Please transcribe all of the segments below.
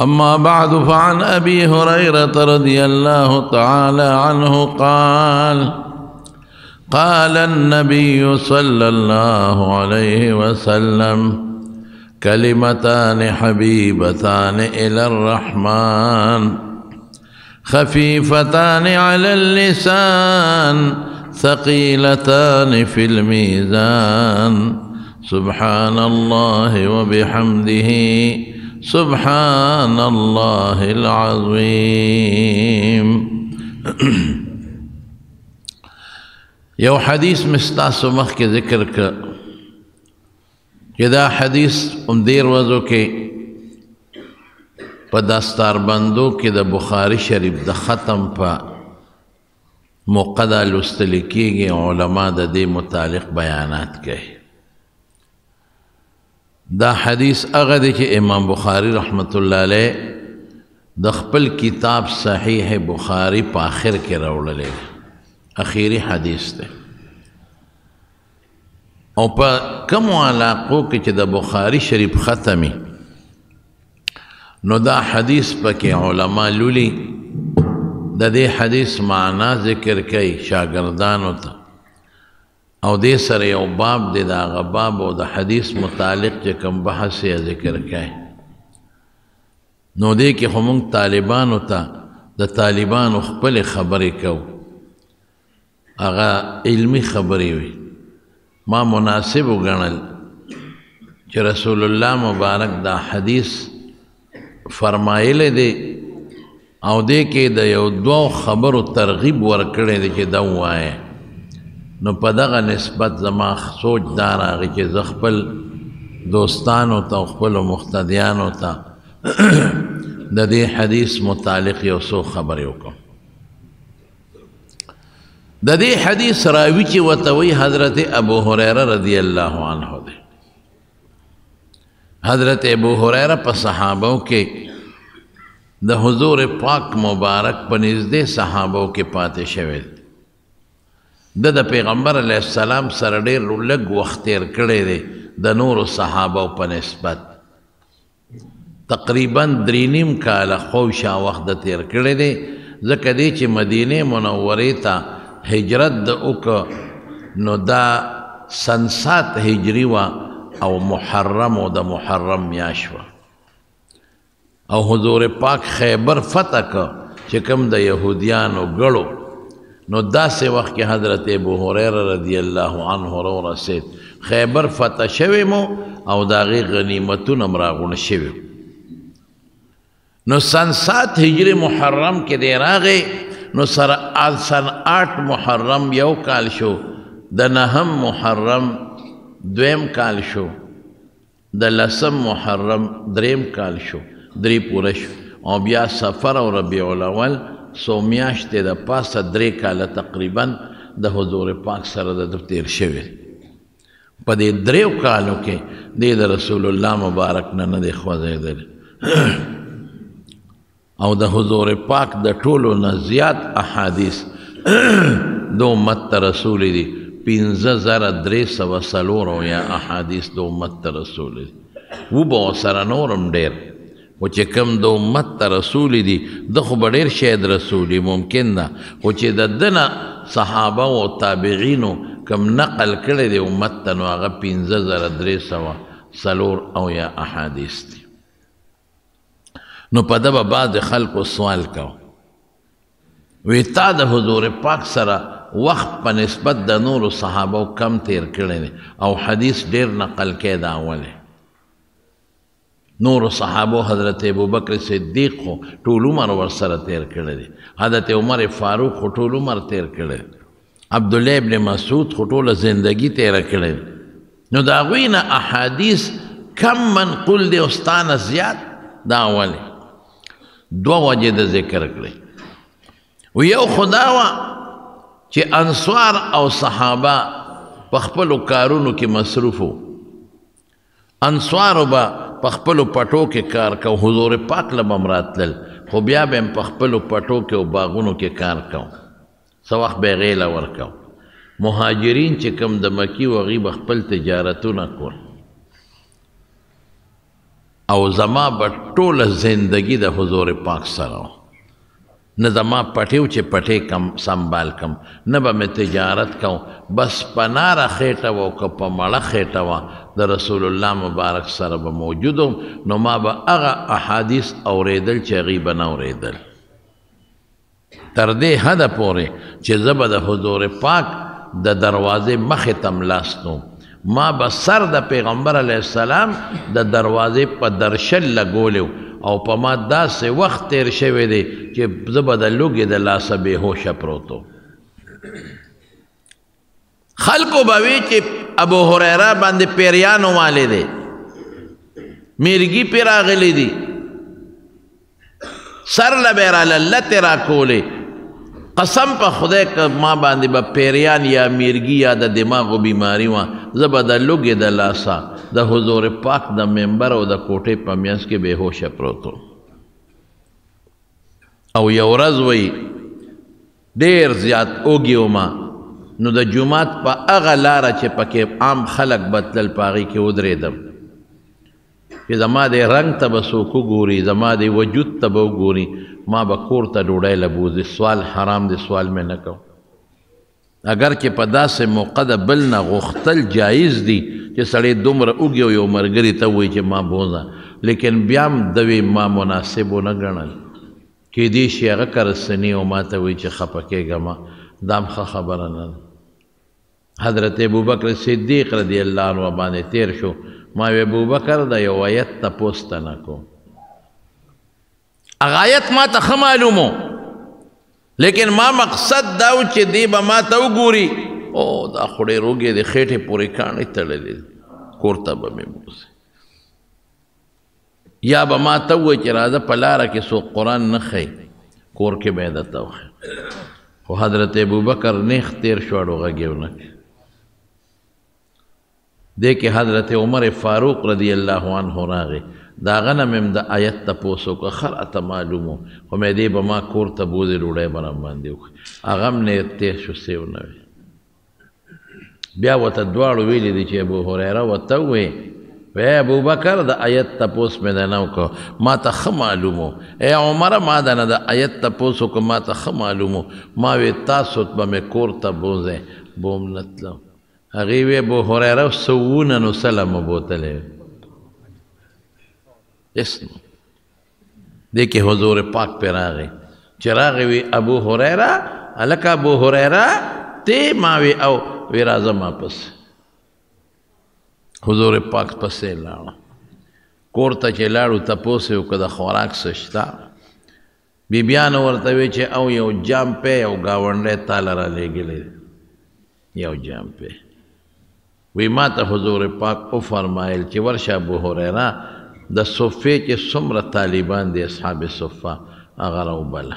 أما بعد فعن أبي هريرة رضي الله تعالى عنه قال قال النبي صلى الله عليه وسلم كلمتان حبيبتان إلى الرحمن خفيفتان على اللسان ثقيلتان في الميزان سبحان الله وبحمده سبحان الله العظیم یو حدیث مستا سمخ کے ذکر کا جدا حدیث ام دیر وزو کے پا دستار بندو کے دا بخاری شریف دا ختم پا مقدہ لستلکی گئے علماء دا دے متعلق بیانات کہے دا حدیث هغه دی چې امام بخاری رحمت الله علیه د خپل کتاب صحیح بخاری په آخر کې راوړلې اخیری حدیث دی او په کوم علاقو کې چې د بخاری شریف ختمي نو دا حدیث پکې علما لولي د دې حدیث معنا ذکر کوي شاګردانو ته او دې سره یو باب دی دا غ باب او د حدیث متعلق چې کوم بحث یې ذکر کای نو دې کې هم طالبانو ته د طالبانو خپل خبرې کو هغه علمی خبرې وي ما مناسب وګڼل چې رسول الله مبارک دا حدیث فرمایلی دی او دې کې د یو دوه خبرو ترغیب ورکړی دی چې دا وایي نو په دغه نسبت زما سوچ دار هغه چې زه خپل دوستانو ته خپل مختدیانو ته د دې حدیث متعلق یو څو خبرې وکم د دې حدیث راوی چې وتوي حضرت ابو هريره رضی الله عنه دی حضرت ابو هريره په صحابو کې د حضور پاک مبارک په نږدې صحابو کې پاتې شوی دی د د پیغمبر علی السلام سره ډېر لږ وخت تیر کړی دی د نورو صحابه په نسبت تقریبا درې نیم کاله خو شا وخت د تیر کړی دی ځکه دی چې مدینه منورې ته هجرت د وک نو دا سنسات هجری وا او محرم او د محرم میاشوه او حضور پاک خیبر فتح که چې کوم د يهوديانو غړو نو داسې وخت کې حضرت ابو هريره رضی الله عنه رو رسید خیبر فتح شوی مو او داغي غنیمتونه مراغونه شوی نو سن 7 هجری محرم کې دی راغې نو سر سن 8 محرم یو کال شو د نهم محرم دویم کال شو د لسم محرم دریم کال شو درې پوره شو او بیا سفر او ربیع الاول سو میاشتې د پاسه درې کاله تقریبا د حضور پاک سره د تیر شوی په دې دریو کالو کې د رسول الله مبارک نه نه دی خوځېدل او د حضور پاک د ټولو نه زیات احادیث دو مت رسول دي پنځه زره درې سوه څلور یا احادیث دو مت رسول دي وبه ورسره نورم ډېر او چې کم د امت ته رسول دي د خو به ډېر شاید رسولي ممکن ده خو چې د ده نه صحابه او تابعینو کم نقل کړی دی امت ته نو هغه پنځه زره درې سوه څلور او یا احادیث دي نو په ده به بعضې خلکو سوال کوه وی تا د حضور پاک سره وخت په نسبت د نورو صحابو کم تیر کړی دی او حدیث ډېر نقل کړی دا اولی نور صحابو حضرت ابوبکر صدیق خو ټول عمر ورسره تیر کړی دی حضرت عمر فاروق خو ټول عمر تیر کړی عبدالله ابن مسعود خو ټوله زندگی تیره کړې نو د هغوی نه احادیث کم منقول دی استانه زیات دا ولې دوه وجې د ذکر کړې و یو خدا وه چې انصار او صحابه په خپلو کارونو کې مصروف وو انصارو به په خپل پټو کې کار کو حضور پاک لبم راتل خو بیا به په خپل پټو کې او باغونو کې کار کو سو وخت به غیله ورکو مهاجرین چې کم د مکی و غیب خپل تجارتونه کول او زما به ټوله زندگی د حضور پاک سره نه زما پټیو چې پټې کم سنبال کم نه به مې تجارت کوم بس په ناره خېټه وه که په مړه خېټه وه د رسول الله مبارک سره به موجود نو ما به هغه احادیث اوریدل چې هغې به نه اوریدل تر دې حده پورې چې زه به د حضور پاک د دروازې مخې ته ملاستوم ما به سر د پیغمبر علیه السلام د دروازې په درشل لګولی او په ما داسې وخت تیر شوی دی چې زه به د لوږې د لاسه بېهوشه پروت خلکو بوي چې ابو هريره باندې پیریانو والے دي میرګي پیراغلي دي سر لبیر الله تیرا کولې قسم په خدای ک ما باندې به با پیریان یا میرګي یا د دماغو بیماری وا زبد لوګې د لاسا د حضور پاک د منبر او د کوټې په میانس کې به هوش پروتو او یو ورځ وای ډیر زیات اوګیو ما نو د جمعات په هغه لار چې پکې عام خلک بدل پاغي کې ودرېدم چې زما د رنگ ته بسوک ګوري زما د وجود ته به ګوري ما به کور ته ډوډۍ لبوز سوال حرام دی سوال مې نه کوم اگر کې په داسې موقع د بل نه غوښتل جایز دی چې سړی دومره وږي یو مرګري ته وایي چې ما بوزه لیکن بیا هم دوی ما مناسب ونه ګڼل کېدی شي هغه کرسنی او ما ته وایي چې خفه کېږه ما دام ښه خبره نه ده حضرت ابوبکر صدیق رضی الله عنه باندې تیر شو ما وی ابوبکر د یو آیت تاسو ته نکو اغایت ما ته معلومو لیکن ما مقصد دا چې دی به ما ته وګوري او دا خړې روګې د خېټه پورې کانې تړلې کورته به مې موسه یا به ما ته و چې راځه په لاره کې سو قران نه خې کور کې به دته خو حضرت ابوبکر نه اختیار شوړو غږیونه دې کې حضرت عمر فاروق رضی الله عنه راغې دا غنه مم د آیت تپوس وکړه خر اته معلومو خو مې دې به ما کور ته بوزې ډوډۍ به باندې وکړي هغه م نه تېر شو سیو نه بیا ورته دواړو ویلي دي چې ابو هریره ورته ووې وی ابو بکر د آیت تپوس مې نه وکړو ما ته ښه معلومو ای عمره ما د نه د آیت تپوس وکړو ما ته ښه معلومو ما وې تاسو به مې کور ته بوزې بوم نه تلم هغه وی ابو هريره سوونه نو سلام بوتله اسم دیکھے حضور پاک پر آگئے چراغی وی ابو حریرہ الکا ابو حریرہ تی ماوی او وی رازم آپس حضور پاک پسې لاړ کور ته چې لاړو تپوسې وکړه د خوراک څه شته بیبیانو ورته وی چې او یو جام پې او ګاونډی تا لره لېږلی یو جام پې وی ما ته حضور پاک او فرمایل چې ورشه ابو هريره د صفه کې څومره طالبان دي اصحاب صفه هغه راوبله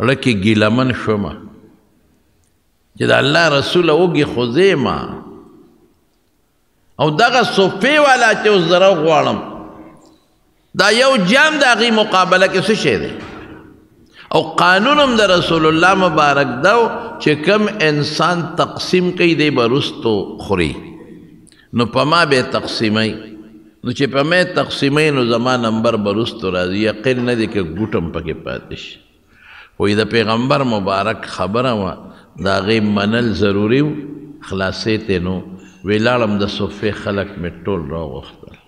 لکه ګیلمن شوم چې د الله رسول اوږي خوځې ما او دغه صفه والا چې زره غواړم دا یو جام د هغې مقابله کې څه شی دی او قانونم د رسول الله مبارک دا چې کم انسان تقسیم کوي دی برستو خوري نو پما به تقسیمای نو چې پما تقسیمای نو زما نمبر برستو راځي یقین نه دی کې ګټم پکې پاتش وې د پیغمبر مبارک خبره وا دا غي منل ضروری خلاصې ته نو ویلالم د صفه خلق می ټول راغختل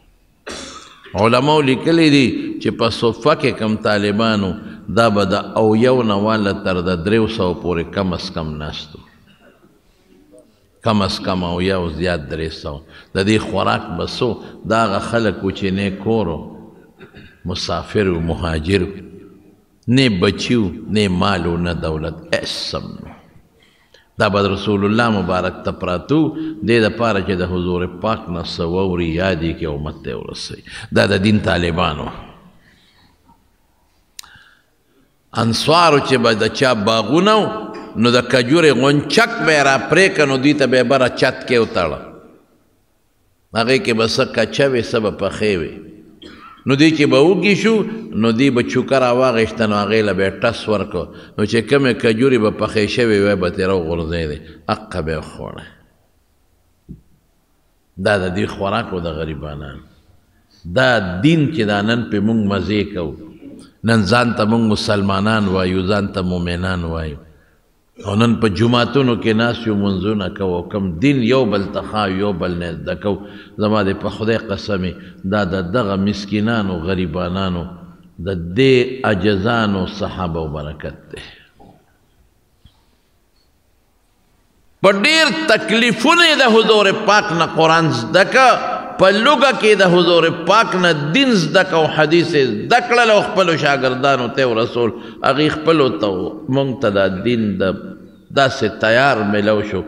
علماء لیکلی دي چې په صفه کې کم طالبانو دا به د او یو نواله تر د دریو سو پورې کم از کم ناستو کم از کم او یو زیات درې سو د دې خوراک بسو دا غ خلک چې نه کورو مسافر او مهاجر نه بچیو نه مالو نه دولت اسم دا به رسول الله مبارک ته پراتو دې د پاره چې د حضور پاک نه سووري یادې کې امت ته ورسي دا د دین طالبانو انصوارو چې به د چا باغونه نو د کجورې غونچک به یې راپرې که نو دوی ته به یې بره چت کې وتړه هغې کې به څه کچه وې څه به پخې وې نو دوی چې به وږي شو نو دوی به چوکه راواغېشته نو هغې له به یې ټس ورکړو نو چې کومې کجورې به پخې شوې وې به ترې راوغورځېدې حقه به یې خوړه دا د دوی خوراک و د غریبانانو دا دین چې دا نن پې موږ مزې کوو نن ځان ته موږ مسلمانان وایو ځان ته مؤمنان وایو او نن په جمعاتونو کې ناس یو منځونه کوو کم دین یو بل تخا یو بل نه زده کوو زما د په خدای قسمې دا د دغه مسکینانو غریبانانو د دې عجزانو صحابه برکت دی په ډېر تکلیفونه د حضور پاک نه قرآن زده که په لوګه کې د حضور پاک نه دین زده کو حدیث زده کړل او خپل شاګردانو ته رسول هغه خپل ته مونږ ته د دین د داسې تیار ملو شو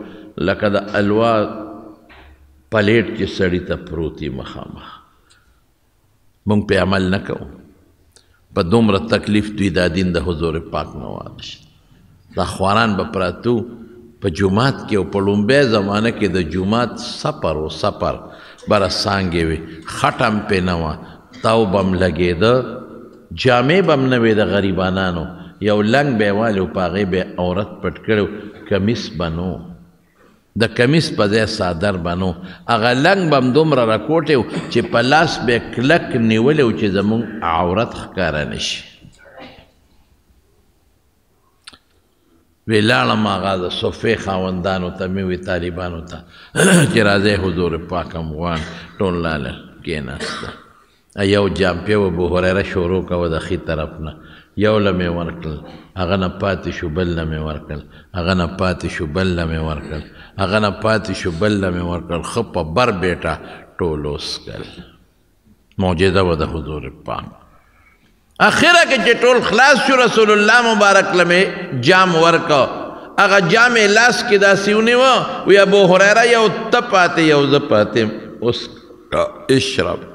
لکه د الوا پلیټ چې سړی ته پروتي مخامخ مونږ په عمل نه کوو په دومره تکلیف دوی دا دین د حضور پاک نه وادش دا خواران به پراتو په جمعات کې او په لومبه زمانه کې د جمعات سفر او سفر بره سانګې وي خټم پې نه وه تاو بم لګېده جامې بم نه وې د غریبانانو یو لنګ به والو پاغه به عورت پټ کړو کمیس بنو د کمیس په ځای صادر بنو هغه لنګ بم دومره راکوټیو چې په لاس به کلک نیولیو چې زمونږ عورت ښکاره نشي ویلاړم هغه د صفې خاوندانو ته مې وی طالبانو ته چې راځي حضور پاک افغان ټول لاله کېناسته یو جامپې و ابو هريره شروع کوه د ښي طرف نه یو له مې ورکړل هغه نه پاتې شو بل له مې ورکړل هغه نه پاتې شو بل له مې ورکړل هغه نه پاتې شو بل له مې ورکړل ښه په بر بیټه ټول اوس کړل معجزه و د حضور پاک اخره کې چې ټول خلاص شو رسول الله مبارک لمه جام ورکا هغه جام لاس کې داسیونه و وی ابو هريره یو تپاته یو زپاته اوس اشرب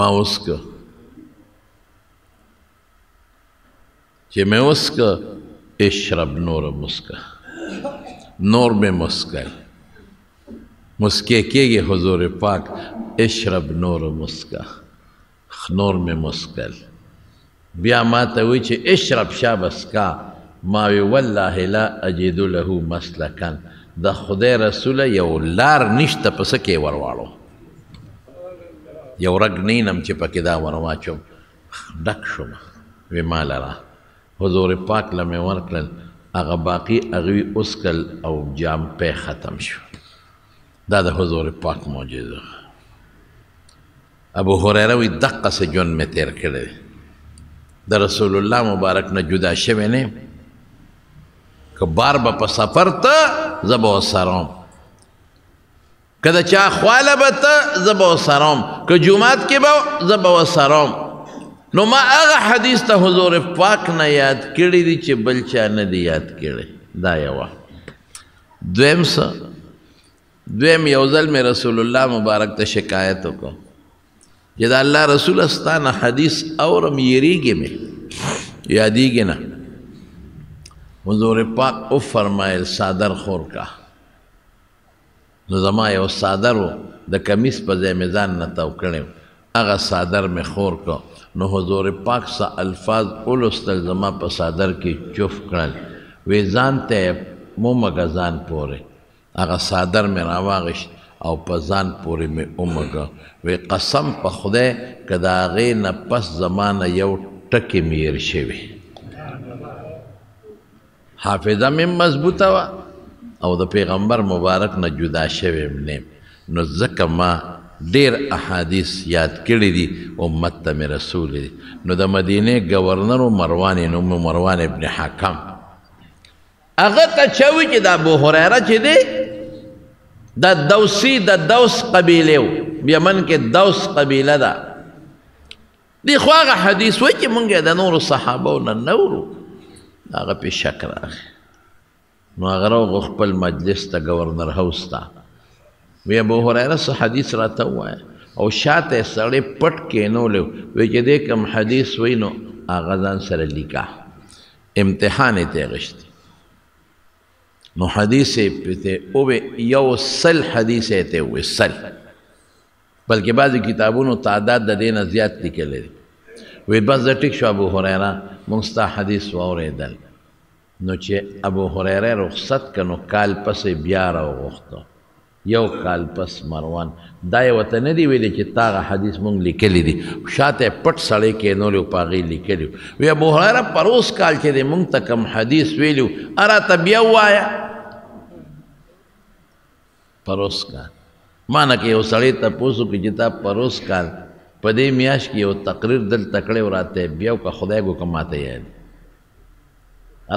ما اوس کا چې مې اوس کا اشرب نور مسکا نور میں مسکا مسکے کیږي حضور پاک اشرب نور مسکا خنور مې مسکل بیا ما ته وی چې اشرب شابسکا ما وی والله لا اجد له مسلکا د خدای رسول یو لار نشته پس کې ورواړو یو رګ نینم چې پکې دا ورواچم ډک شوم وی مال را حضور پاک لمه ورکل هغه باقی اغوی اسکل او جام په ختم شو دا د حضور پاک معجزه ابو هريره وی دقه سه جون می تیر کړي د رسول الله مبارک نه جدا شوه نه که بار به په سفر ته زبو سلام کدا چا خواله به ته زبو سلام که جمعات کې به زبو سلام نو ما هغه حدیث ته حضور پاک نه یاد کړی دي چې بل چا نه دی یاد کړی دا یو دویم سره دویم یو ځل مې رسول الله مبارک ته شکایت وکړ چې د الله رسول ستانه حدیث اورم یریږي مې یادیږي نه حضور پاک او فرمایل صادر خور کا نو زما یو صادر و د کمیس په ځای مې ځان نه تاو کړی هغه صادر مې خور کو نو حضور پاک سا الفاظ ولوستل زما په صادر کې چوف کړل وې ځان ته مو مګه ځان پورې هغه صادر مې راواغشت او په ځان پورې مې اومګه وی قسم په خدای که د هغې نه پس زمانه یو ټکې مې هیر شوی حافظه مې مضبوطه وه او د پیغمبر مبارک نه جدا شوی مې نو ځکه ما ډیر احادیث یاد کړي دي امت ته مې رسول دي نو د مدینه گورنر مروان نوم مروان ابن حکم هغه ته چوي چې د ابو هريره چې دی د دوسی د دوس قبیله و یمن کې دوس قبیله ده دی خو هغه حدیث و چې مونږ د نور صحابه نه نورو هغه په شک راغی نو هغه راغ خپل مجلس ته گورنر هاوس ته وی ابو هريره سه حدیث راته وای او شاته سړی پټ کې نو لو وی چې دې کوم حدیث وینو هغه ځان سره لیکا امتحان ته غشتي نو حدیث پته او یو سل حدیث ته وې سل بلکې بعضی کتابونو تعداد د دینه زیات لیکل دي وې بس د ټیک شو ابو هريره مستا حدیث واوریدل نو چې ابو هريره رخصت کنو کال پسې بیا راوغوښتو یو کال پس مروان دا یو ته نه دی ویلي چې تاغه حدیث مونږ لیکلی دی شاته پټ سړی کې نو له پاغي لیکلی وی ابو هريره پروس کال چې مونږ ته کم حدیث ویلو ارا ته بیا وایا پروس کال مانه کې یو سړی تپوسو کې چې تا پروس کال په دې میاش کې یو تقریر دل تکړه وراته بیا که خدای کو کماته یاد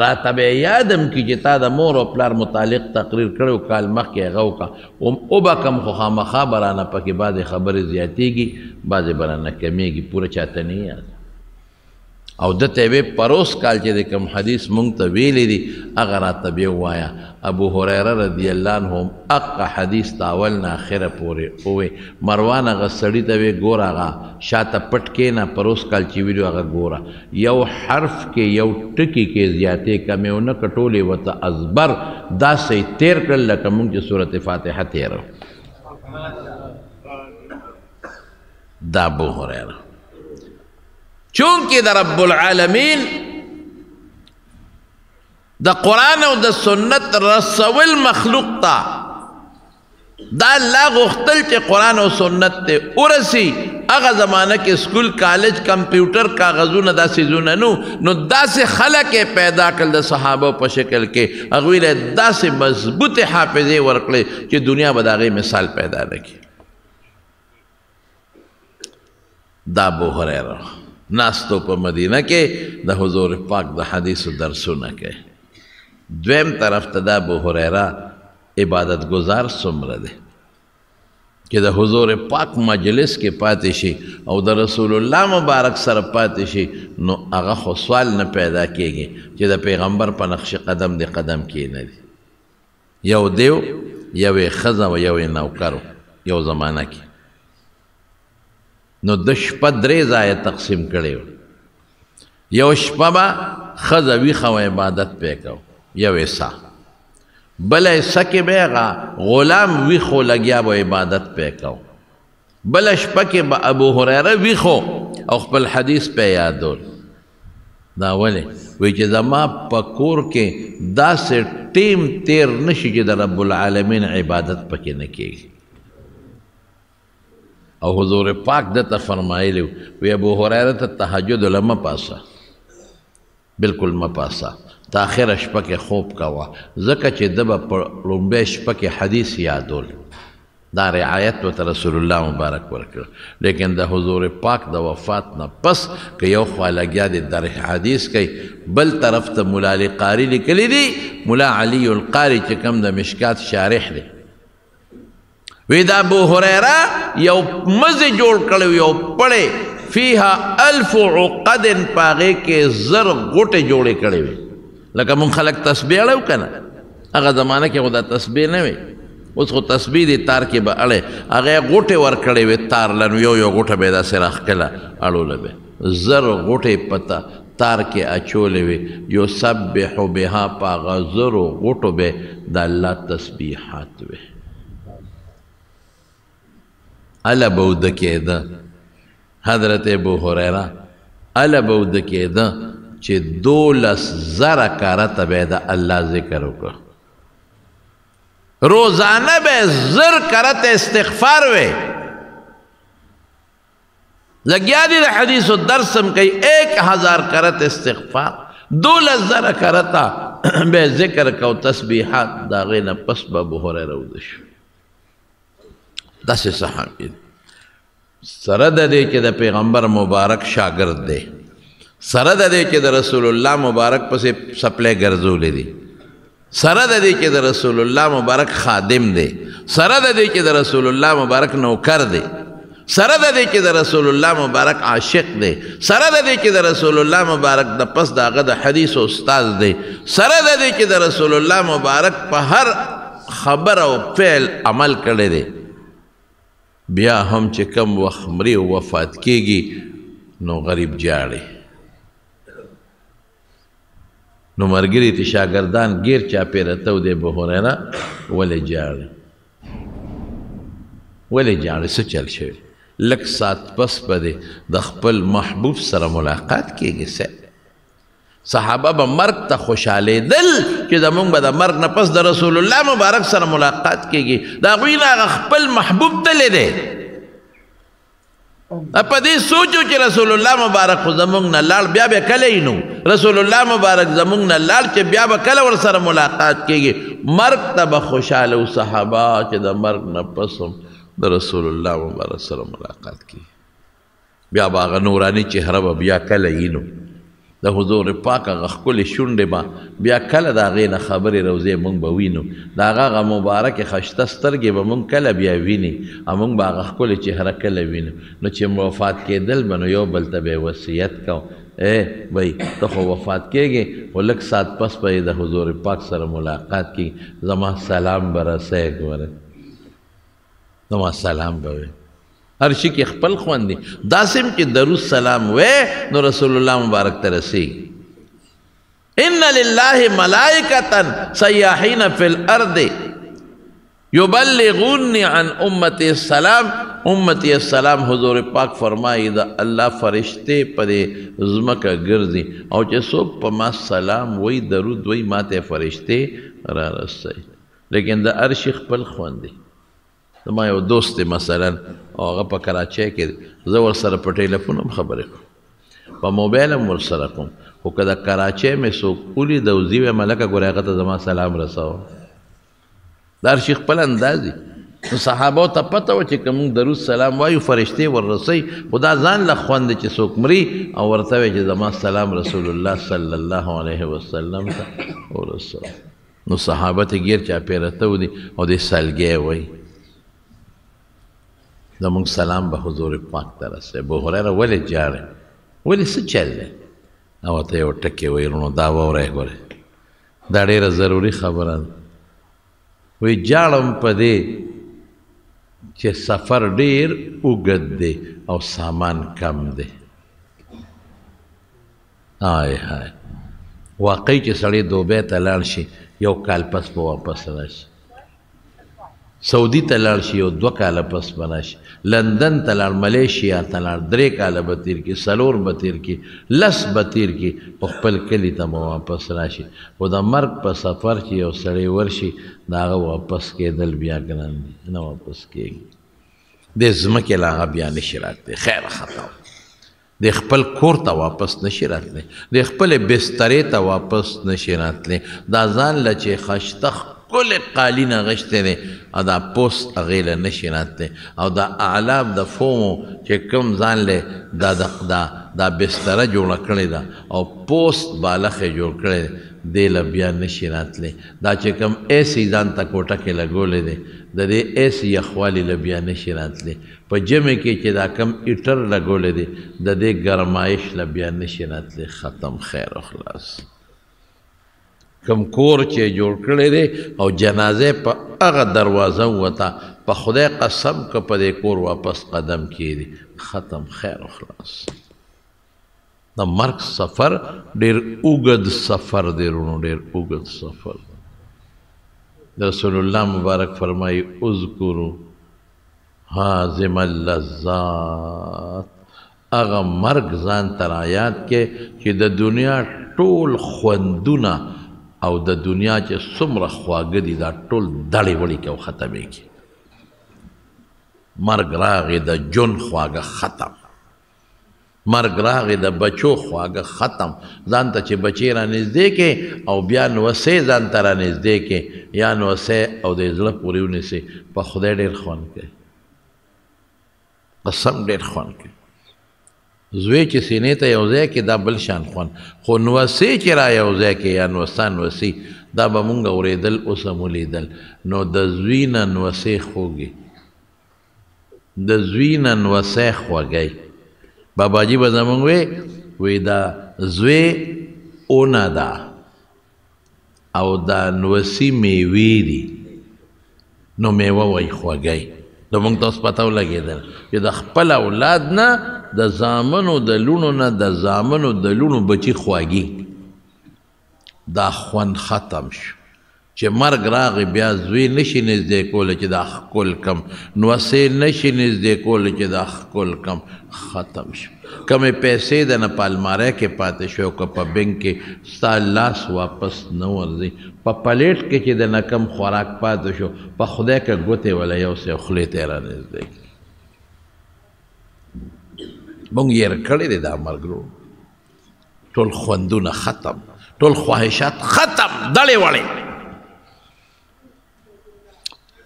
راته به یادم کې چې تا د مور او پلار متعلق تقریر کړو کال مخکې هغه وکړه اوم او به کم خو خامخا برانه پکې بعضې خبرې زیاتېږي بعضې برانه کمیږي پوره چاته نه یاد او د ته وی پروس کال چې کوم حدیث مونږ ته ویلې دي هغه راته بیا وایا ابو هريره رضی الله عنه اق حدیث تاول نه اخره پورې اوې مروان هغه سړی ته وی ګور هغه شاته پټ کې نه پروس کال چې ویلو هغه ګوره یو حرف کې یو ټکی کې زیاتې کمیونه کټولې وته ازبر دا سي تیر کړل لکه مونږ چې سورته فاتحه تیر دا ابو هريره چونکه د رب العالمین د قران او د سنت رسول مخلوق تا دا الله غختل چې قران او سنت ته ورسي هغه زمانہ کې سکول کالج کمپیوټر کاغذونه داسې زونه نو نو داسې خلک پیدا کړل د صحابه په شکل کې هغه له داسې مضبوط حافظه ورکړي چې دنیا بداغه مثال پیدا نکړي دا ابو هريره ناستو په مدینه کې د حضور پاک د حدیثو درسونه کوي دویم طرف ته د ابو هريره عبادت گزار څومره دی چې د حضور پاک مجلس کې پاتې شي او د رسول الله مبارک سره پاتې شي نو هغه خو سوال نه پیدا کیږي چې د پیغمبر په نقش قدم دی قدم کې نه دی یو دیو یوې ښځه و یوې نوکر یو زمانه کې نو د شپه درې ځای تقسیم کړي یو شپه به خزه ویښه و عبادت پی کو یو حصه بل حصه کې به هغه غلام ویښو لګیا به عبادت پی کو بل شپه کې به ابو هریره ویښو او خپل حدیث پی یادول دا ولې وی چې زما په کور کې داسې ټیم تیر نشي چې د رب العالمین عبادت پکې نه کیږي او حضور پاک دته فرمایلی وی ابو هريره ته تهجد لم پاسه بالکل م پاسه تا اخر شپه کې خوب کاوه ځکه چې د په لومبه شپه کې حدیث یادول دا رعایت و رسول الله مبارک ورکړ لیکن د حضور پاک د وفات نه پس که یو خوا لګیا دی در حدیث کوي بل طرف ته مولا علی قاری لیکلی دی مولا علی القاری چې کوم د مشکات شارح دی وی دا ابو هريره یو مزه جوړ کړو یو پړې فيها الف عقد پاغه کې زر غټه جوړې کړې وي لکه مون خلق تسبیح اړو کنه هغه زمانہ کې خدا تسبیح نه وي اوس خو تسبیح دي تار کې به اړې هغه غټه ور کړې وي تار لن یو یو غټه به دا سره خلا اړو لبه زر غټه پتا تار کې اچولې وي یو سبح بها پاغه زر غټو به د الله تسبیحات وي الا بود کېده حضرت ابو هريره الا بود کېده چې دولس زره کارته به د الله ذکر وکړه روزانه به زر کرته استغفار وې لګیا دي د حدیث و درسم کوي ایک هزار کرت استغفار دولس زره کرتا به ذکر کو تسبیحات دا غینه پس به بهره راوځي داسې صحابي سره د دې کې د پیغمبر مبارک شاګرد دی سره د دې کې د رسول الله مبارک پسې سپلې ګرځولې دي سره د دې کې د رسول الله مبارک خادم دی سره د دې کې د رسول الله مبارک نوکر دی سره د دې کې د رسول الله مبارک عاشق دی سره د دې کې د رسول الله مبارک د پس داغه د حدیث استاد دی سره د دې کې د رسول الله مبارک په هر خبر او فعل عمل کړی دی بیا هم چې کم وخت مري او وفات کیږي نو غریب جاړي نو مرګري ته شاګردان غیر چا پیرته و دی بهوره نه ولې جاړي ولې جاړي څه چل شي لک سات پس پدې د خپل محبوب سره ملاقات کیږي څه صحابه به مرګ ته خوشاله دل چې زمونږ به د مرګ نه پس د رسول الله مبارک سره ملاقات کیږي دا غوی نه خپل محبوب تللی دی په دې سوچو چې رسول الله مبارک خو زمونږ نه لاړ بیا به کله نو رسول الله مبارک زمونږ نه لاړ چې بیا به کله ور سره ملاقات کیږي مرګ ته به خوشاله صحابه چې د مرګ نه پسم د رسول الله مبارک سره ملاقات کیږي بیا به هغه نوراني چهره به بیا کله نو د حضور پاک غ خپل شونډه با بیا کله دا غینه خبره روزه مونږ به وینو دا غ مبارک خشته سترګې به مونږ کله بیا ویني امونږ با غ خپل چهره کله وینو نو چې وفات کېدل بنو یو بل ته به وصیت کوم اے بھائی ته خو وفات کېږي ولک سات پس په د حضور پاک سره ملاقات کی زما سلام برسه ګوره زما سلام به هر شي کې خپل خوند دی داسې چې درود سلام وې نو رسول الله مبارک ته رسېږي ان لله ملائکه سیاحین فی الارض یبلغونی عن امتی السلام امتی السلام حضور پاک فرمایي دا الله فرشته پر زمکه ګرځي او چې څوک په ما سلام وای درود وای ماته فرشته را رسي لیکن دا ارشیخ خپل خوند دی زما یو دوست دی مثلا او هغه په کراچۍ کې زه ورسره په ټیلیفون هم خبرې کوم په موبایل هم ورسره کوم خو که د کراچۍ مې څوک ولید او زه یې ملکه ګورې هغه ته زما سلام رسوه دا شیخ خپل انداز دی نو صحابه ته پته و چې کوم درود سلام وایو فرشته وررسي خدا ځان له خوند چې څوک مري او ورته وي چې زما سلام رسول الله صلی الله علیه وسلم ته ورسوه نو صحابه ته غیر چا پیرته ودی او د سلګي وایي د مونږ سلام به حضور پاک ته رسي ابو هريره ولې جاړي ولې څه چل دی او ته یو ټکی وایي نو دا وره غره دا ډیره ضروری خبره ده وی جاړم په دې چې سفر ډیر اوږد دی او سامان کم دی آی هاي واقعي چې سړی دوبه ته لاړ شي یو کال پس په واپس راشي سعودي ته لاړ شي او دوه کاله پس بنا شي لندن ته لاړ ملیشیا ته لاړ درې کاله به تیر کړي څلور به تیر کړي لس به تیر کړي په خپل کلي ته به واپس راشي خو د مرګ په سفر چې یو سړی ورشي د هغه واپس کېدل بیا ګران دي نه واپس کېږي د ځمکې له هغه بیا نشي راتلی خیر خطا د خپل کور ته واپس نشي راتلی د خپل بسترې ته واپس نشي راتلی دا ځان له چې خشتخ کل قالین غشته دی او دا پوست هغې له نشي راتی او دا اعلاب د فومو چې کوم ځان له دا دا دا, دا بستره جوړه کړې ده او پوست بالخې جوړ کړی دی له بیا نشي راتلی دا چې کوم ایسی ځان ته کوټه کې لګولې دی د دې ایسی یخوالي له بیا نشي راتلی په جمع کې چې دا کم ایټر لګولې دی د دې ګرمایش له بیا نشي راتلی ختم خیر او خلاص کم کور چې جوړ کړی دی او جنازه په هغه دروازه وته په خدای قسم که په دې کور واپس قدم کیدی ختم خیر او خلاص د مرګ سفر ډیر اوږد سفر دی رونو ډیر اوږد سفر رسول الله مبارک فرمایي اذکرو حازم اللذات اغه مرګ ځان تر آیات کې چې د دنیا ټول خوندونه او د دنیا چې څومره خواږه دي دا ټول دړې وړې کې او ختمېږي مرګ راغې د جون خواږه ختم مرګ راغې د بچو خواږه ختم ځان ته چې بچی را نږدې کې او بیا نوسې ځان ته را نږدې کې یا نوسې او د زړه پورې ونیسې په خدای ډېر خوند کوي قسم ډېر خوند کوي زوی چې سینې ته یو ځای کې دا بل شان خون خو نوسې چې را یو ځای کې یا نوستان نوسې دا به مونږ اورېدل اوس هم ولیدل نو د زوی نه نوسې خوږي د زوی نه نوسې خوږی بابا جی به زمونږ وی وی دا زوی اونا دا او دا نوسې میوې دي نو میوه وی خوږی نو مونږ تاسو پته ولګېدل چې د خپل اولاد نه د زامنو د لونو نه د زامنو د لونو بچی خواږي دا خوند ختم شو چې مرګ راغی بیا زوی نشي نږدې کوله چې دا کل کم نوسې نشي نږدې کوله چې دا کل کم ختم شو کمې پیسې د نه پالماره کې پاتې شو که په بینک کې ستا لاس واپس نه ورځي په پلیټ کې چې د نه کم خوراک پاتې شو په خدای کې ګوتې ولا یو څه خولې ته را نږدې مونږ یې کړی دی دا مرګرو ټول خوندونه ختم ټول خواهشات ختم دړې وړې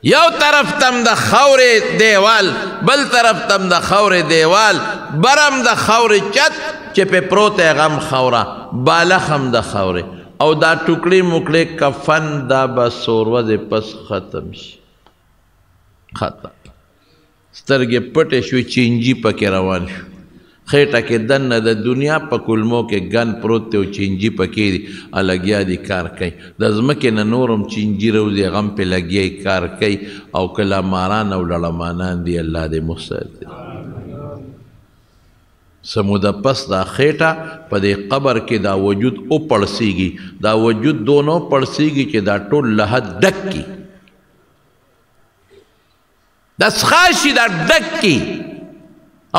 یو طرف تم د خورې دیوال بل طرف تم د خورې دیوال برم د خورې چت چې په پروت غم خوره بالخم د خورې او دا ټوکړي موکړي کفن دا به سوروځ پس ختم شي ختم سترګې پټې شوې چینجی پکې روان شو خېټه کې دنه د دنیا په کلمو کې ګن پروت دی او چینجي پکې دي لګیا دي کار کوي د ځمکې نه نورم چینجي روزي غم پې لګیا کار کوي او کله ماران او لړمانان دي الله دې مستر دی سموده پس دا خېټه په دې قبر کې دا وجود او پړسیږي دا وجود دونو پړسیږي چې دا ټول له ډک کی د څخاشي دا ډک کی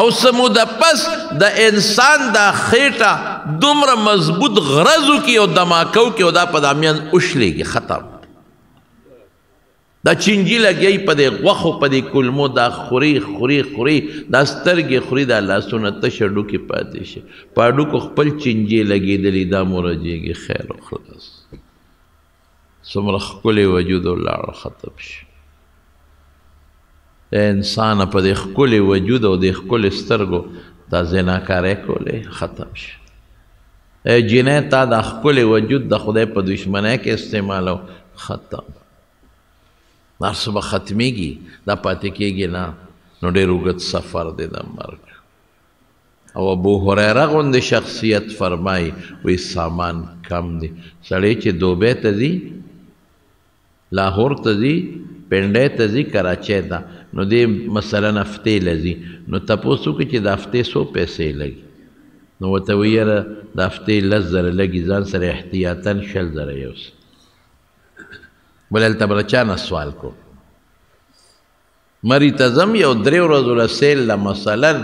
او سموده پس د انسان دا خېټه دومره مضبوط غرضو کې او دماکو کې او دا په دامیان اوشلېږي ختم دا چینجي لګي په دې غوښو په دې کلمو دا خوري خوري خوري دا سترګې خوري دا لاسونه تشه ډوکې پاتې شي په هډوکو خپل چینجي لګېدلي دا مورجېږي خیر او خلاص څومره ښکلی وجود ولاړ ختم شي د انسان په د خپل وجود او د خپل سترګو دا زناکارې کولې ختم شي جنې تا د خپل وجود د خدای په دشمنه کې استعمالو ختم نار سبا ختمیږي دا پاتې کېږي نه نو ډېر اوږد سفر دی د مرګ او ابو هريره غوند شخصیت فرمای وي سامان کم دی سړی چې دوبه ته لاهور ته ځي پنډې ته ځي کراچۍ ته نو دې مثلا هفته لذي نو تاسو کې چې د هفته سو پیسې لګي نو وته ویره د هفته لزر لګي ځان سره احتیاطاً شل زره یوس بلل تبرچانه سوال کو مری تزم یو درې ورځو له سیل له مثلا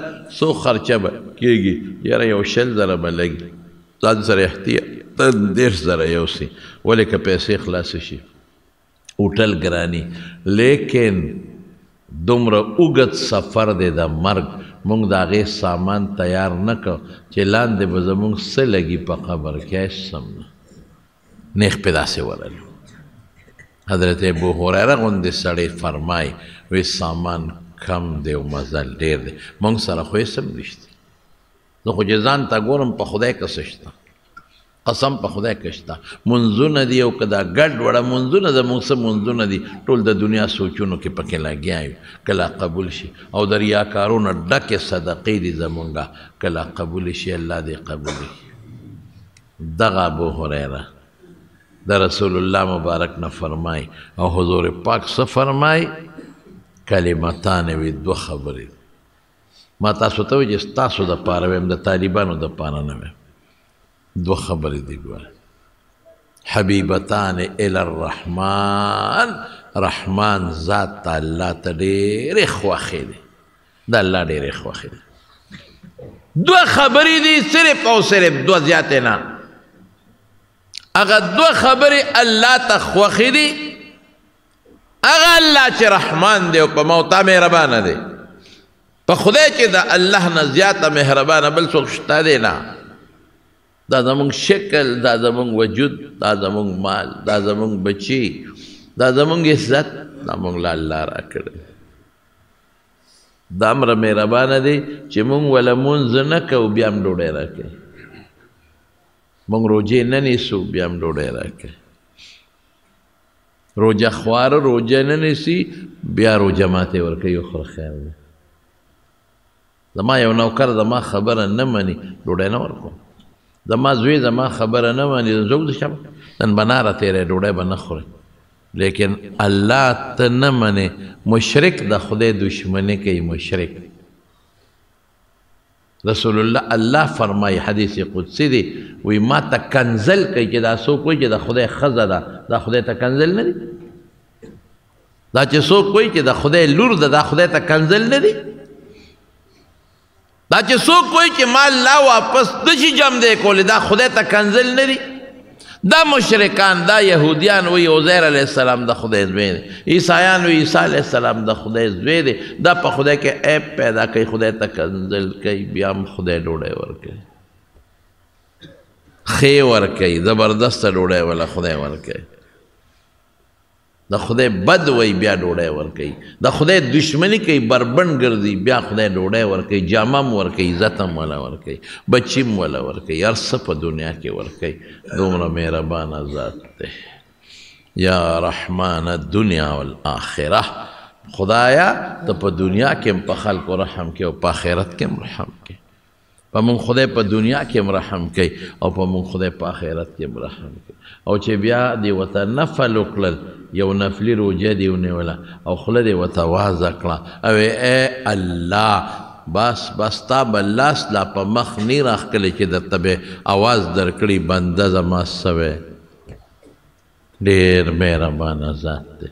سو خرچه به کېږي یاره یو شل زره به لګي ځان سره احتیاطاً دېرش زره یوسي ولې که پیسې خلاصې شي هوټل ګرانی لیکن دومره اوږد سفر دی د مرګ مونږ د هغې سامان تیار نه کړ چې لاندې به زمونږ څه لګي په قبر کې سم نه نیغ پې داسې ورلو حضرت ابو هریره غوندې سړی فرمای وی سامان کم دی او مزل ډېر دی مونږ سره خو یې سم نشته زه خو چې ځان ته ګورم په خدای کسه شته قسم په خدای کښتا منځونه دی او کدا ګډ وړه منځونه د موږ سره منځونه دی ټول د دنیا سوچونو کې پکې لګیا یو کلا قبول شي او د ریاکارونو ډکه صدقې دي زمونږه کلا قبول شي الله دې قبول کړي دغه ابو هريره د رسول الله مبارک نه فرمای او حضور پاک څه فرمای کلمتان وی دو خبرې ما تاسو ته وې تاسو د پاره ویم د طالبانو د پاره نه ویم دو خبرې دی ګوره حبیبتان ال الرحمن رحمان ذات ته الله ته ډېرې خواښې دي د الله ډېرې خواښې دي دوه خبرې دي صرف او صرف دوه زیاتې نه هغه دوه خبرې الله ته خوښې دي هغه الله چې رحمان دی او په موتا مهربانه دی په خدای چې د الله نه زیاته مهربانه بل څوک شته دی نه دا زمونږ شکل دا زمونږ وجود دا زمونږ مال دا زمونږ بچي دا زمونږ عزت دا مونږ له الله راکړی دا امره مهربانه دی چې مونږ وله مونځ نه کوو بیا هم ډوډۍ راکوي مونږ روجې نه نیسو بیا هم ډوډۍ راکوي روجه خواره روجه نه نیسي بیا روجه ماتې ورکوي خو خیر دی زما یو نوکر زما خبره نه مني ډوډۍ نه ورکوم زما زوی زما خبره نه مني زوږ د شم نن به ناره تیری ډوډۍ به نه خوري لیکن الله ته نه منې مشرک د خدای دشمني کوي مشرک رسول الله الله فرمای حدیث قدسی دی وی ما ته کنزل کوي چې دا څوک وایي چې د خدای خزه ده دا خدای ته کنزل نه دی دا چې څوک وایي چې د خدای لور ده دا خدای ته کنزل نه دی دا چې څوک کوئی چې مال لا واپس نشي جمع دی کولی دا خدای ته کنزل نه دي دا مشرکان دا یهودیان وی عزیر علیه السلام د خدای زوی دی عیسایان وی عیسی علیه السلام د خدای زوی دی دا په خدای کې عیب پیدا کوي خدای ته کنزل کوي بیا هم خدای ډوډۍ ورکوي خې ورکوي زبردسته ډوډۍ ولا خدای ورکوي د خدای بد وای بیا ډوډۍ ورکي د خدای دشمنی کوي بربند ګرځي بیا خدای ډوډۍ ورکي جامم ورکي عزت هم ولا ورکي بچیم ولا ورکي هر څه په دنیا کې ورکي دومره مهربان ذات دی یا رحمان الدنیا والآخره خدایا ته په دنیا کې په خلکو رحم کې او په آخرت کې رحم کې په مون خدای په دنیا کې مرحم کوي او په مون خدای په آخرت کې مرحم کوي او چې بیا دی وته نفل وکړل یو نفلی روجه دی ونیولا او خله دی وته واز کړه او اے الله بس بس تا بلاس لا په مخ نه راخلی چې درته به आवाज درکړي بنده زما سوي ډیر مهربان ذات دی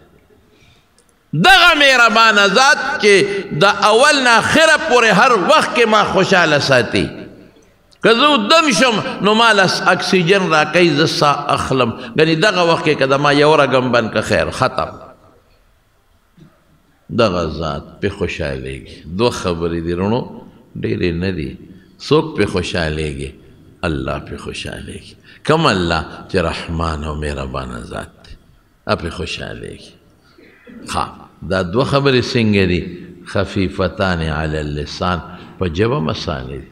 دغه مهربان ذات کې د اول نه اخره پورې هر وخت کې ما خوشاله ساتي که زه دم شم نو مال اکسیجن راکوي زه ساه اخلم ګنې دغه وخت کې که د ما یو رګم بند که خیر ختم دغه ذات پې خوشحالېږي دوه خبرې دي رڼو ډېرې نه دي څوک پې خوشحالېږي الله پې خوشحالېږي کم الله چې رحمان او مهربانه ذات دی هغه پې خوشحالېږي ها دا دو خبرې څنګه دي خفیفتان علی اللسان په جبه مسانه دي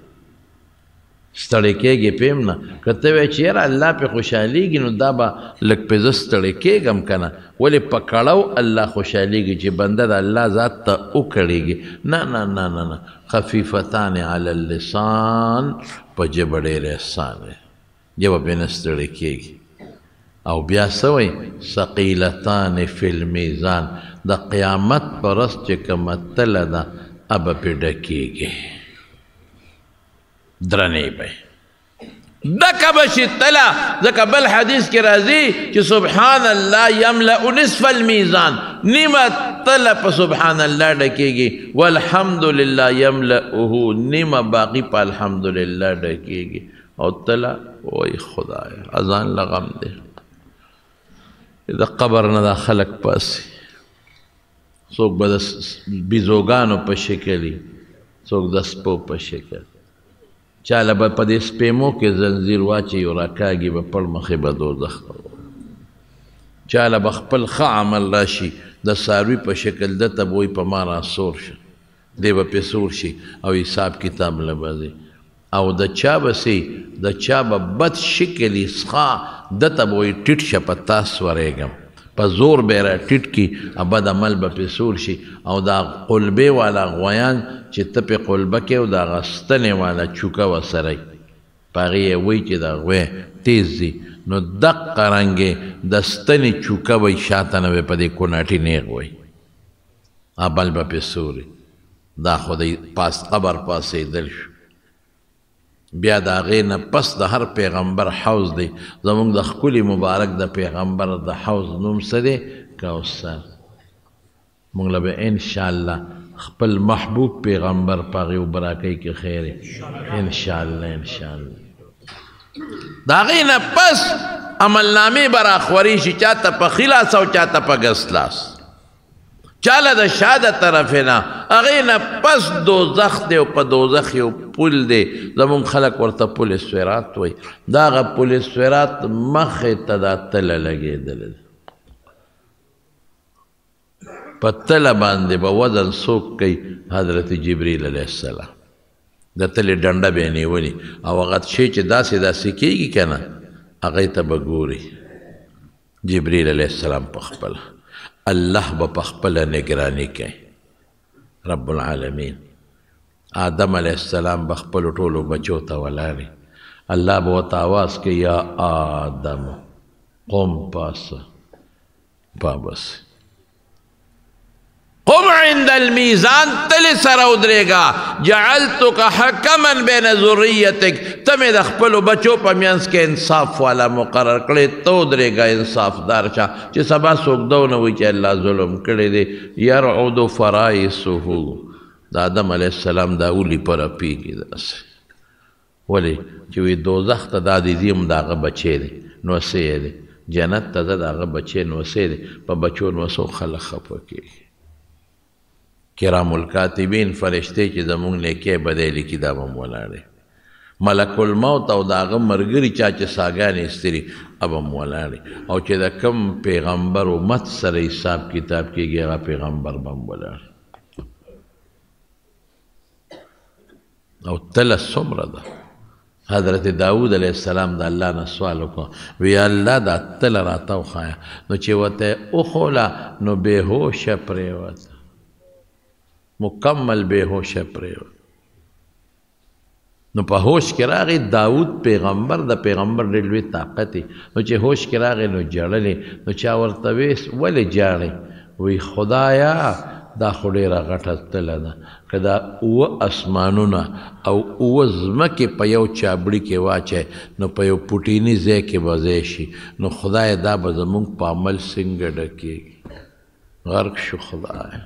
ستړی کېږي پیم نه کته وی چې یاره الله په خوشحالیږي نو دا به لږ په زه ستړی کېږم که نه ولې په کړو الله خوشحالیږي چې بنده د الله ذات ته وکړېږي نه نه نه نه نه خفیفتان علی اللسان په ژبه ډېر احسان دی ژبه پې نه ستړی کېږي او بیا سوی ثقيلتان في الميزان د قیامت پرس چې کومه تله ده اب په ډکیږي درنې به دکه بشي تله ځکه بل حدیث کې راځي چې سبحان الله یملا نصف المیزان نیمه تله په سبحان الله ډکیږي والحمد لله یملاه نیمه باقی په الحمد لله ډکیږي او تله وای خدای اذان لغم دی د قبر نه دا خلق پاسي څوک به د بیزوګانو په شکلي څوک د سپو په شکل چاله به په دې سپېمو کې زنځیر واچي او راکاږي به پړ مخې به دوزخ چاله به خپل ښه عمل راشي د ساروي په شکل ده ته به وایي په ما راسور شه دی به پې سور شي او حساب کتاب لبه دی او د چا بسی د چا به بد شکلی سخا د ته به وایي ټیټ شه په تاس ورېږم په زور به یې را ټیټ کړي بد عمل به پې سول شي او دا قلبې والا غویان چې ته پې قلبه کې او د هغه ستنې والا چوکه وسره یي په هغې یې وایي چې دا غوی تیز دي نو دقه رنګې د ستنې چوکه به یې شاته نه وي په دې کوناټي نیغ وایي بل به پې سوري دا خو د پاس قبر پاسېدل شو بیا دا غینه پس د هر پیغمبر حوض دی زمونږ د خپل مبارک د پیغمبر د حوض نوم څه دی کوثر مونږ له ان شاء الله خپل محبوب پیغمبر پاغه وبراکې کې خیر ان شاء الله ان شاء الله دا غینه پس عمل نامه برا خوري شي چاته په خلاص او چاته په غسلاس چاله د شاده طرف نه هغه نه پس دوزخ دی او په دوزخ یو پل دی زمون خلک ورته پل سورات وای دا غ پل سورات مخ ته دا تل لګیدل په تل باندې په وزن سوق کوي حضرت جبرئیل علیه السلام د تل ډنډه به نیولی او هغه شی چې داسې داسې کیږي کنه هغه ته به ګوري جبرئیل علیه السلام په خپل اللہ بپخپل نگرانی کے رب العالمین آدم علیہ السلام بخپل و ته بچو الله اللہ بہت آواز کہ یا آدم قوم پاس پابس قم عند المیزان تل سره ودرېږه جعلتک حکما بین ذریتک ته مې د خپلو بچو په منځ کې انصاف والا مقرر کړی ته ودرېږه انصافدار شه چې سبا څوک دو نه وي چې الله ظلم کړی دی یرعد فرایسه د آدم علیه السلام دا ولي پر پیږي داسې ولې چې وی دوزخ ته دا د دې هم داغه بچی دی نو سې دی جنت ته دا داغه بچی نو سې دی په بچو نو سو خلک خفه کېږي کرام الکاتبین فرشته چې زمونږ نیکه بدې لیکي دا به ولاړې ملک الموت او داغه مرګري چا چې ساګانې استري اب هم ولاړې او چې د کم پیغمبر امت سره حساب کتاب کېږي هغه پیغمبر به هم ولاړ او تله څومره ده حضرت داود علیہ السلام د الله نه سوال وکړ وی الله دا تل راته وخایا نو چې وته او خولا نو بهوشه پرې وته مکمل به هوش پرېو نو په هوش کې راغی داوود پیغمبر د پیغمبر ډېر لوی طاقت نو چې هوش کې راغی نو جړلې نو چا ورته ویس ولې جاړې وی خدایا دا خو ډېره غټه تله ده که دا اوه اسمانونه او اوه ځمکې په یو چابړي کې واچی نو په یو پوټیني ځای کې به ځای شي نو خدای دا به زموږ په عمل څنګه ډکېږي غرق شو خدای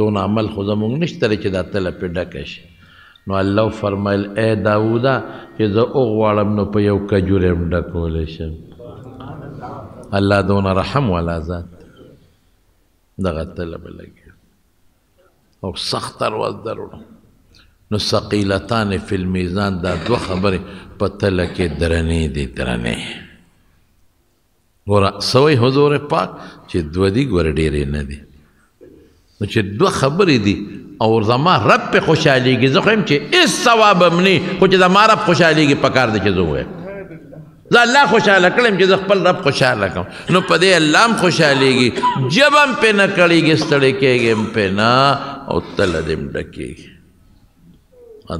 دون عمل خو زمونږ نشته چې دا تله پې ډکه شي نو الله فرمایل اے داودا چې زه وغواړم نو په یو کجورې م ډکولی شم الله دونه رحم والا ذات دغه تله به لګي او سخت ترواز درړو نو ثقیلتان فی المیزان دا دو خبرې په تله کې درنې دي درنې ګوره سوی حضور پاک چې دوه دي ګوره ډېرې نه دي نو چې دوه خبرې دي او زما رب په خوشحاليږي زه خو هم چې اس ثواب هم نه خو چې زما رب خوشحاليږي په کار دي چې زه وایم زه الله خوشحاله کړم چې زه خپل رب خوشحاله کړم نو په دې الله هم خوشحاليږي جب هم پې نه کړېږي ستړی کېږي هم پې نه او تله دې هم ډکېږي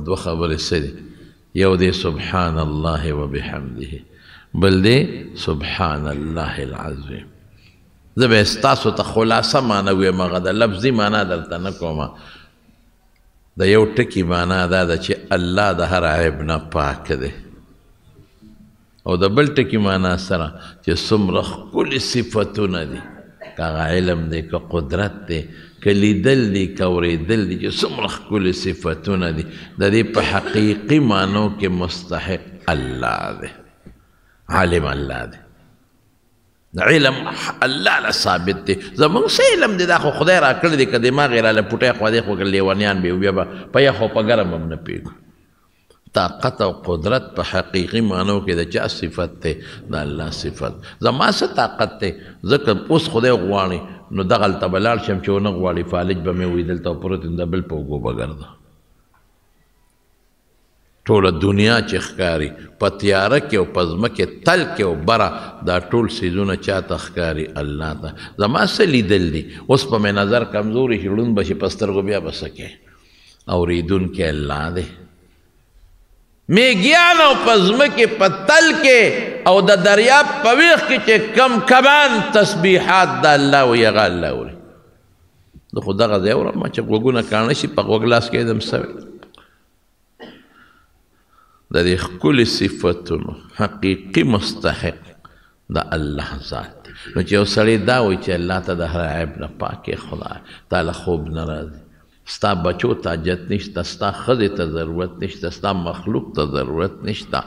دوه خبرې څه دي یو دی سبحان الله وبحمده بل دی سبحان الله العظیم زه به ستاسو ته خلاصه معنا ویم هغه د لفظي معنا درته نه کوم د یو ټکی معنا دا ده چې الله د هر عیب نه پاک دی او د بل ټکی معنا سره چې څومره ښکلي صفتونه دي که علم دی که قدرت دی که لیدل دی که اورېدل دي چې څومره ښکلي صفتونه دي د دې په حقیقي معنو کې مستحق الله دی عالم الله دی علم الله لا ثابت دی زمونږ څه علم دی دا خو خدای را کړی دی که دماغ یې راله پوټی خوا دی خو که لیونیان به بیا به په یخ او په ګرم هم نه پوهېږو طاقت او قدرت په حقیقي معنو کې د چا صفت دی د الله صفت زما څه طاقت دی ځکه اوس خدای غواړي نو دغلته به لاړ شم چې ونه غواړي فالج به مې وي دلته پروت د بل په اوږو به ګرځم ټول دنیا چې ښکاری په تیاره کې او په ځمکه تل کې او بره دا ټول سیزونه چاته ښکاری الله ته زما څه لیدل دي اوس په مې نظر کمزوري شي ړوند به شي په سترګو بیا به څه کوې اورېدونکی الله دی میږیان او په ځمکې په تل کې او د دریاب په ویښ کې چې کم کبان تسبیحات د الله وي هغه الله اوري د خو دغه ځای اورم چې غوږونه کاڼه شي په غوږ لاس کې دم څه د دې خپل صفاتونو حقيقي مستحق د الله ذات نو چې وسړی دا وي چې الله ته د هر عیب نه پاکي خدای تعالی خوب ناراضي ستا بچو ته جت نشته ستا خزه ته ضرورت نشته ستا مخلوق ته ضرورت نشته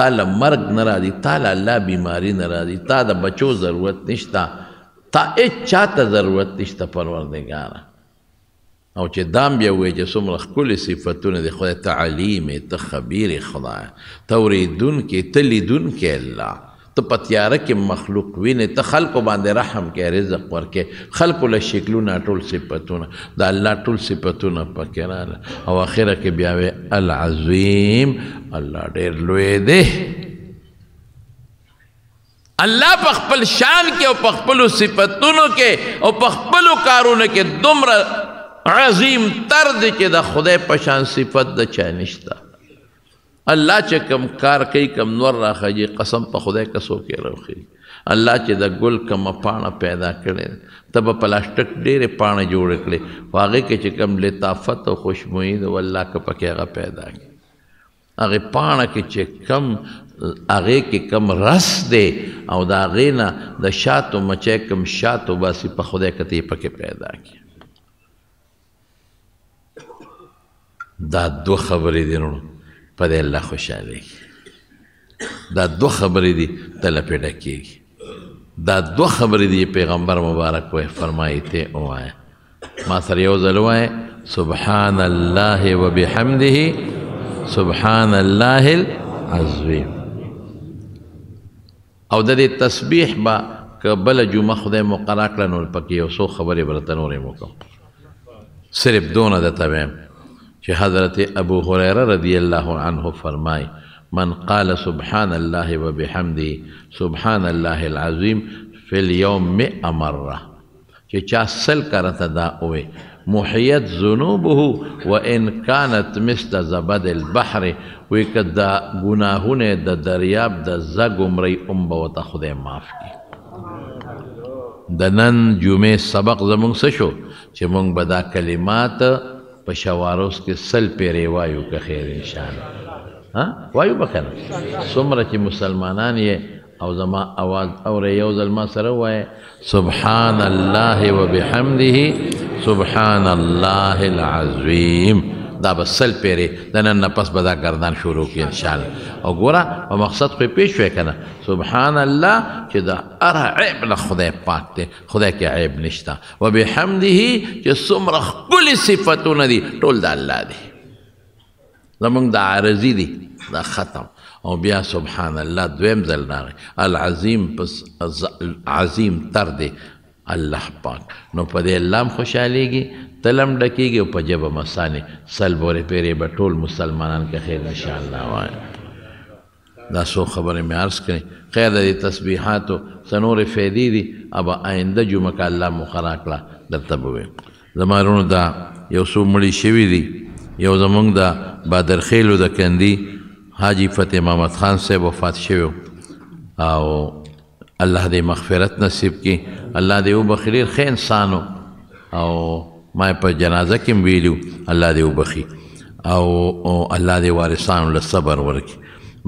تعالی مرګ ناراضي تعالی الله بیماری ناراضي تا د بچو ضرورت نشته تا اچا ته ضرورت نشته پروردګار او چې دام بیا وې چې څومره ښکلي صفتونه د خدای تعلیم ته خبیر خدای ته اورېدونکې ته لیدونکې الله ته په تیاره کې مخلوق وینې ته خلکو باندې رحم کې رزق ورکې خلکو له شکلونه ټول صفتونه د الله ټول صفتونه پکې راغله او آخره کې بیا وې العظیم الله ډېر لوی دی الله په خپل شان کې او په خپل صفاتونو کې او په خپل کارونو کې دومره عظیم تر دی چې د خدای پشان صفت د چا نشته الله چې کم کار کوي کم نور راخیږي قسم په خدای کسو کې راخیږي الله چې د ګل کم پاڼه پیدا کړي تب پلاستیک ډېرې پاڼه جوړ کړي واغې کې چې کم لطافت او خوشبوئی د الله کا پکې هغه پیدا کړي هغه پاڼه کې چې کم هغه کې کم رس دی او دا غینا د شاتو مچې کم شاتو باسي په خدای کته پکې پیدا کړي دا دو خبرې دي نو په دې الله خوشاله دا دو خبرې دي تل پیډه کیږي دا دو خبرې دي پیغمبر مبارک وه فرمایي ته اوه ما سره یو ځل وای سبحان الله وبحمده سبحان الله العظیم او د دې تسبیح با کبل جمعه خدای مقرر کړنول پکې یو څو خبرې برته نورې مو کوم صرف دونه د تمام کہ حضرت ابو حریرہ رضی اللہ عنہ فرمائے من قال سبحان اللہ و بحمدی سبحان اللہ العظیم فی اليوم میں امر امرہ کہ سل کرتا دا اوے محیت ذنوبه ان کانت مست زبد البحر وی کد دا گناہون دا دریاب دا د زګمري ام و تا خود معاف کی دنن جمع سبق زمان سشو چه مونگ بدا کلمات په شواروس کې سل پیری وایو که خیر انشان ها وایو بکنه څومره چې مسلمانان یې او زما आवाज او یو ځل ما سره وای سبحان الله وبحمده سبحان الله العظیم دا به سل پیرې د نن نه پس به دا ګردان شروع کړي انشاءالله او ګوره په مقصد خو یې پوه شوې که نه سبحان الله چې د هره عیب نه خدای پاک دی خدای کې عیب نشته وبحمده چې څومره ښکلې صفتونه دي ټول د الله دی زمونږ د عارضي دي دا ختم او بیا سبحان الله دویم ځل راغی العظیم پس عظیم تر دی الله پاک نو په دې الله خوشاليږي تلم ډکیږي او په جب مسانه سلبورې پیرې به ټول مسلمانان کې خیر ان شاء الله وای دا سو خبره مې عرض کړې خیر دې تسبیحات سنور فیدی دي اب آینده جمعه کا الله مقرر کړه درته به زمارونو دا یو سو مړی شوی دی یو زمونږ دا بادرخیلو د کندی حاجی فتح محمد خان صاحب وفات شوی او الله دې مغفرت نصیب کی الله دې وبخیر خیر انسانو او ما په جنازه کې ویلو الله دې وبخي او, او الله دې وارثانو له صبر ورکي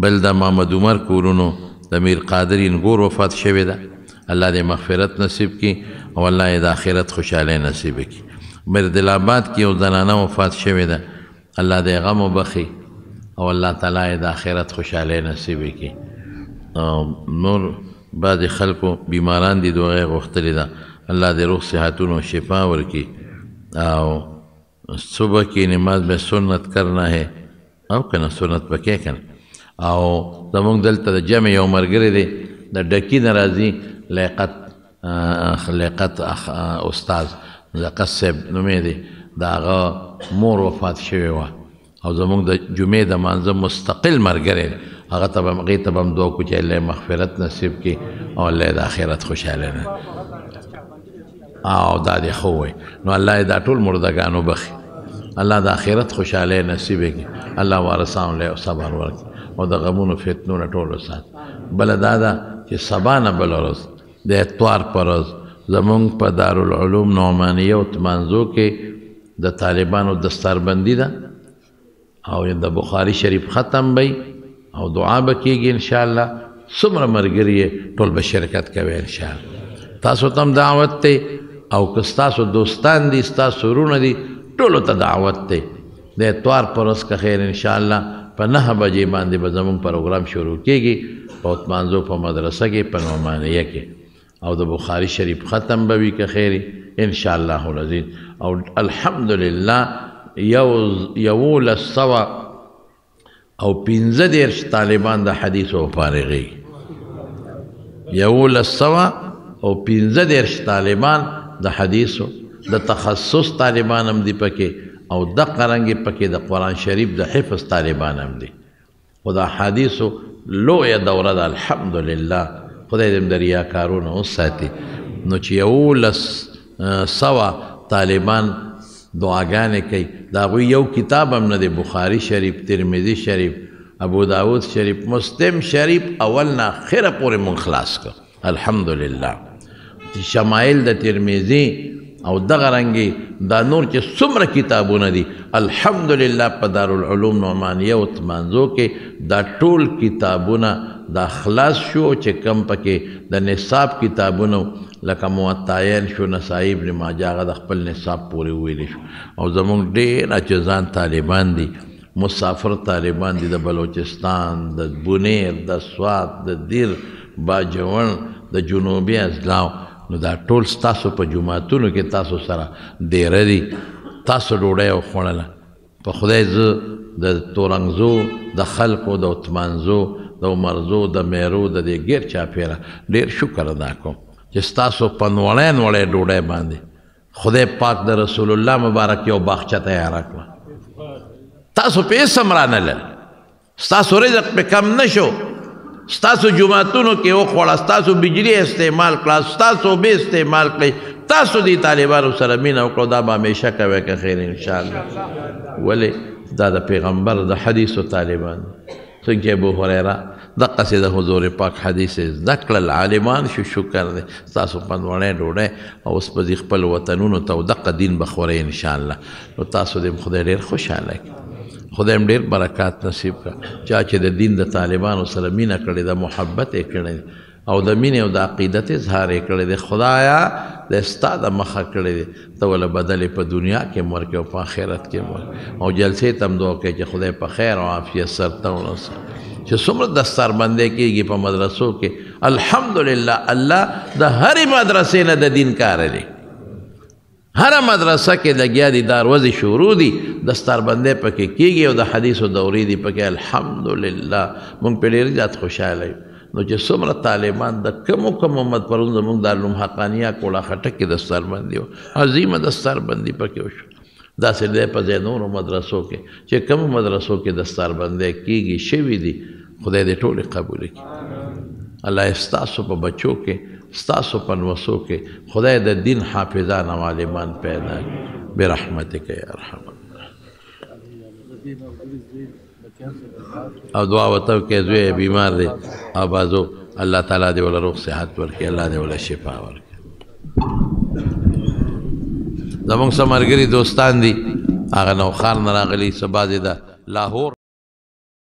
بل د محمد عمر کورونو د میر قادر انګور وفات شوه ده الله دې مغفرت نصیب کی او الله دې آخرت خوشاله نصیب کی میر دلاباد کې یو زنانه وفات شوه ده الله دې غم وبخي او الله تعالی دې آخرت خوشاله نصیب کی نور بعد خلکو بیماران دي دوه غوښتلې ده الله دې روغ صحتونو شفا ورکي او صبح کی نماز میں سنت کرنا ہے او کنه سنت پکې کنه او زمونږ دلته د جمع یو مرګري دی د ډکی ناراضي لیاقت لیاقت استاد زقص صاحب نومې دی دا هغه مور وفات شوی و او زمونږ د جمعې د مانځه مستقل مرګري هغه ته به هغې ته به هم دعا کو چې الله مغفرت نصیب کړي او الله د آخرت خوشحاله نه او دا دې ښه وی نو الله یې دا ټول مردگان وبخي الله د آخرت خوشحاله نصیب کړي الله وارثانو له صبر ورکړي او د غمونو فتنو نه ټول وسات بل دا ده چې سبا نه بل ورځ د اتوار پر ورځ زمونږ په دارالعلوم نعمانیه او تمانځو کې د طالبانو دستاربندی ده او د بخاری شریف ختم بی او دعا به کیږي ان شاء الله څومره مرګري ټول به شرکت کوي ان شاء الله تاسو ته دعوت ته او که تاسو دوستان دي تاسو ورونه دي ټول ته دعوت ته د اتوار پرس که خیر ان شاء الله په نه بجې باندې به زموږ پروګرام شروع کیږي په اتمانزو په مدرسه کې په نعمانیه کې او د بخاری شریف ختم به وي که خیر ان شاء الله العزیز او الحمدلله یو یو لسوا او پنځه دیرش طالبان د حدیثو فارغي یو لسوا او پنځه دیرش طالبان د حدیثو د تخصص طالبان هم دی پکې او د قرانګي پکې د قران شریف د حفظ طالبان هم دی خدا حدیثو لویه دوره ده الحمدلله خدای دې دریا کارونه وساتي نو چې یو لس سوا طالبان دعاګانې کوي دا غوی یو کتاب هم نه دی بخاری شریف ترمذی شریف ابو داود شریف مسلم شریف اول نه اخره پورې مون خلاص کړ الحمدلله شمایل د ترمذی او دغه رنګي دا نور چې څومره کتابونه دي الحمدلله په دارالعلوم نعمانیه او تمانزو کې دا ټول کتابونه دا خلاص شو چې کم پکې د نصاب کتابونو لکه موطاین شو نسائی ابن ماجه هغه د خپل نصاب پورې ویلی شو او زمونږ ډېر اچزان طالبان دي مسافر طالبان دي د بلوچستان د بونیر د سوات د دیر باجوړ د جنوبي اضلاع نو دا ټول ستاسو په جماعتونو کې تاسو سره ډېره دي تاسو ډوډۍ او خوړله په خدای زه د تورنګزو د خلقو د عثمانزو د عمرزو د میرو د دې ګیر چاپیره ډېر شکر ادا کوم چې تاسو په نوړې نوړې ډوډۍ باندې خدای پاک د رسول الله مبارک یو باغچه تیار کړه تاسو په سمرانه لر تاسو رزق په کم نشو تاسو جمعتونو کې او خوړه تاسو بجلی استعمال کړه تاسو به استعمال کړئ تاسو دي طالبانو سره مين او کړه دا به همیشه کوي که خیر ان شاء الله ولی دا د پیغمبر د حدیثو طالبان څنګه ابو هريره دغه سي د حضور پاک حدیث ذکر عالمان شو شکر دي تاسو پنوړې ډوړې او اوس په خپل وطنونو ته دغه دین بخوره ان شاء الله نو تاسو دې خدای ډېر خوشاله کړي خدای هم ډېر برکات نصیب کړي چا چې د دین د طالبانو سره مینه کړې د محبت یې کړې او د مینې او د عقیدت اظهار کړی دی خدایا د ستا د مخه کړی دی ته وله بدلې په دنیا کې مرګ او په آخرت کې مرګ او جلسې تم دوه کې چې خدای په خیر او عافیت سرته ونوسه چې څومره دستار باندې کېږي په مدرسو کې الحمدلله الله د هرې مدرسې نه د دین کار دی هره مدرسه کې لګیا دي دروازې شروع دي دستار باندې پکې کېږي او د حدیثو دورې دي پکې الحمدلله موږ په ډېر زیات خوشاله یو نو چې څومره طالبان د کمو کمو مد پرون زموږ دارالحقانیه کوړه خټک کې دستار باندې عظیمه دستار باندې پکې وشو داسې دی په ځای نورو مدرسو کې چې کوم مدرسو کې دستار بندې کیږي شوي دي خدای دې ټولې قبول کړي الله ستاسو په بچو کې ستاسو په نوسو کې خدای د دین حافظان او عالمان پیدا کړي برحمتک یا ارحم او دعا وته کې زوی بیمار دی او بازو الله تعالی دې ولا روغ صحت ورکړي الله دې ولا شفا ورکړي زمونږ سمرګری دوستان دي هغه نو خان راغلی سبا دي دا لاهور